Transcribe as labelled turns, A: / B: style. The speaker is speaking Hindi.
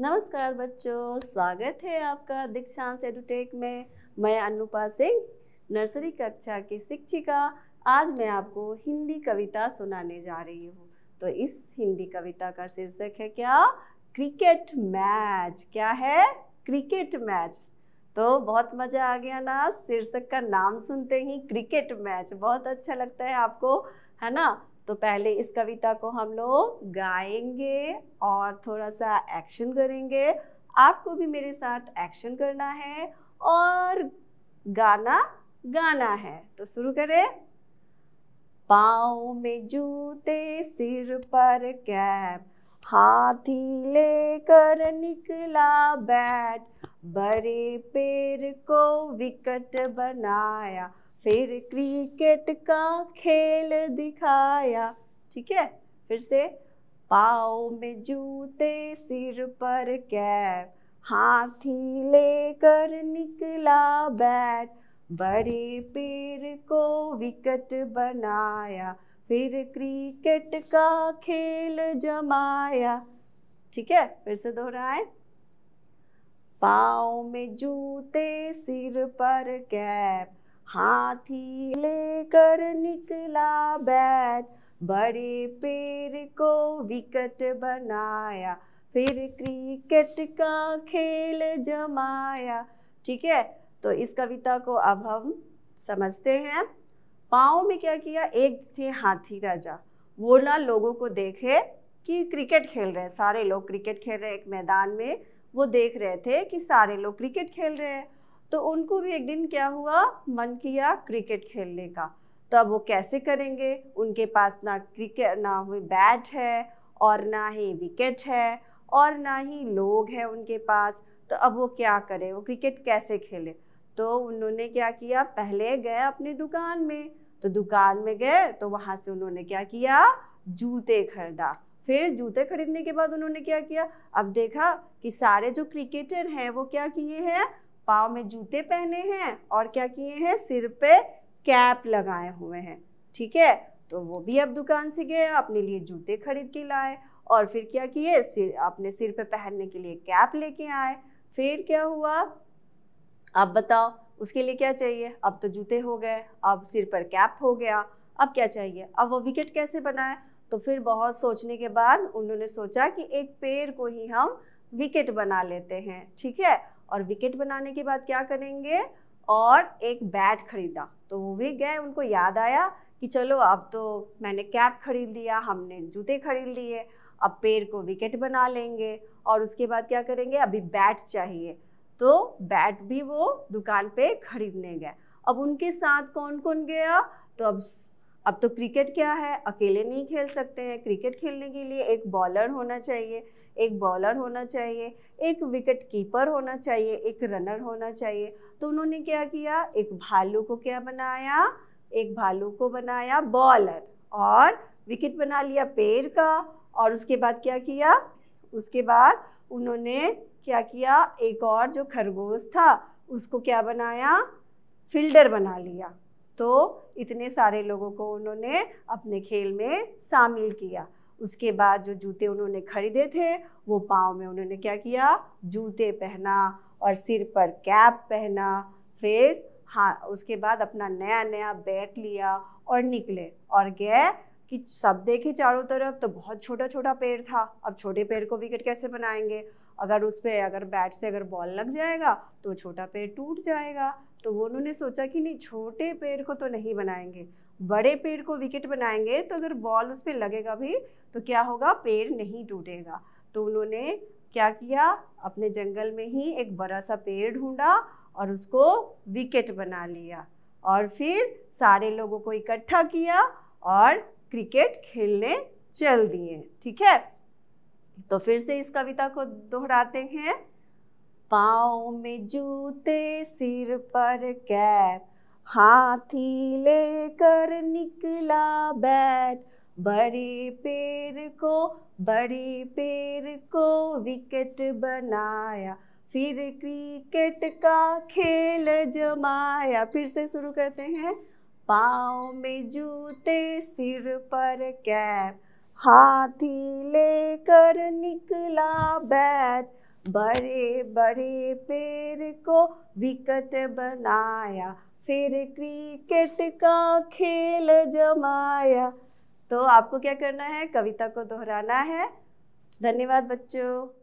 A: नमस्कार बच्चों स्वागत है आपका दीक्षांत एडुटेक में मैं अनुपा सिंह नर्सरी कक्षा की शिक्षिका आज मैं आपको हिंदी कविता सुनाने जा रही हूँ तो इस हिंदी कविता का शीर्षक है क्या क्रिकेट मैच क्या है क्रिकेट मैच तो बहुत मज़ा आ गया ना शीर्षक का नाम सुनते ही क्रिकेट मैच बहुत अच्छा लगता है आपको है ना तो पहले इस कविता को हम लोग गाएंगे और थोड़ा सा एक्शन करेंगे आपको भी मेरे साथ एक्शन करना है और गाना गाना है तो शुरू करें पाओ में जूते सिर पर कैप हाथी लेकर निकला बैट बड़े पेड़ को विकट बनाया फिर क्रिकेट का खेल दिखाया ठीक है फिर से पाओ में जूते सिर पर कैप हाथी लेकर निकला बैट बड़े पेड़ को विकट बनाया फिर क्रिकेट का खेल जमाया ठीक है फिर से दोहराए पाओ में जूते सिर पर कैप हाथी लेकर निकला बैल बड़े पेड़ को विकट बनाया फिर क्रिकेट का खेल जमाया ठीक है तो इस कविता को अब हम समझते हैं पाँव में क्या किया एक थे हाथी राजा वो ना लोगों को देखे कि क्रिकेट खेल रहे हैं सारे लोग क्रिकेट खेल रहे हैं एक मैदान में वो देख रहे थे कि सारे लोग क्रिकेट खेल रहे हैं तो उनको भी एक दिन क्या हुआ मन किया क्रिकेट खेलने का तो अब वो कैसे करेंगे उनके पास ना क्रिकेट ना हुई बैट है और ना ही विकेट है और ना ही लोग हैं उनके पास तो अब वो क्या करें वो क्रिकेट कैसे खेले तो उन्होंने क्या किया पहले गए अपनी दुकान में तो दुकान में गए तो वहाँ से उन्होंने क्या किया जूते खरीदा फिर जूते खरीदने के बाद उन्होंने क्या किया अब देखा कि सारे जो क्रिकेटर हैं वो क्या किए हैं पाँव में जूते पहने हैं और क्या किए हैं सिर पे कैप लगाए हुए हैं ठीक है तो वो भी अब दुकान से गए अपने लिए जूते खरीद के लाए और फिर क्या किए सिर अपने सिर पे पहनने के लिए कैप लेके आए फिर क्या हुआ अब बताओ उसके लिए क्या चाहिए अब तो जूते हो गए अब सिर पर कैप हो गया अब क्या चाहिए अब वो विकेट कैसे बनाए तो फिर बहुत सोचने के बाद उन्होंने सोचा कि एक पेड़ को ही हम विकेट बना लेते हैं ठीक है और विकेट बनाने के बाद क्या करेंगे और एक बैट खरीदा तो वो भी गए उनको याद आया कि चलो अब तो मैंने कैप खरीद लिया हमने जूते खरीद लिए अब पेड़ को विकेट बना लेंगे और उसके बाद क्या करेंगे अभी बैट चाहिए तो बैट भी वो दुकान पे खरीदने गए अब उनके साथ कौन कौन गया तो अब अब तो क्रिकेट क्या है अकेले नहीं खेल सकते हैं क्रिकेट खेलने के लिए एक बॉलर होना चाहिए एक बॉलर होना चाहिए एक विकेट कीपर होना चाहिए एक रनर होना चाहिए तो उन्होंने क्या किया एक भालू को क्या बनाया एक भालू को बनाया बॉलर और विकेट बना लिया पेड़ का और उसके बाद क्या किया उसके बाद उन्होंने क्या किया एक और जो खरगोश था उसको क्या बनाया फील्डर बना लिया तो इतने सारे लोगों को उन्होंने अपने खेल में शामिल किया उसके बाद जो जूते उन्होंने खरीदे थे वो पाँव में उन्होंने क्या किया जूते पहना और सिर पर कैप पहना फिर हाँ उसके बाद अपना नया नया बैट लिया और निकले और गए कि सब देखे चारों तरफ तो बहुत छोटा छोटा पेड़ था अब छोटे पेड़ को विकेट कैसे बनाएंगे अगर उस पर अगर बैट से अगर बॉल लग जाएगा तो छोटा पेड़ टूट जाएगा तो वो उन्होंने सोचा कि नहीं छोटे पेड़ को तो नहीं बनाएंगे बड़े पेड़ को विकेट बनाएंगे तो अगर बॉल उस पर लगेगा भी तो क्या होगा पेड़ नहीं टूटेगा तो उन्होंने क्या किया अपने जंगल में ही एक बड़ा सा पेड़ ढूंढा और उसको विकेट बना लिया और फिर सारे लोगों को इकट्ठा किया और क्रिकेट खेलने चल दिए ठीक है तो फिर से इस कविता को दोहराते हैं पाँव में जूते सिर पर कैप हाथी लेकर निकला बैट बड़े पेड़ को बड़े पेड़ को विकेट बनाया फिर क्रिकेट का खेल जमाया फिर से शुरू करते हैं पाँव में जूते सिर पर कैप हाथी लेकर निकला बैट बड़े बड़े पेड़ को विकट बनाया फिर क्रिकेट का खेल जमाया तो आपको क्या करना है कविता को दोहराना है धन्यवाद बच्चों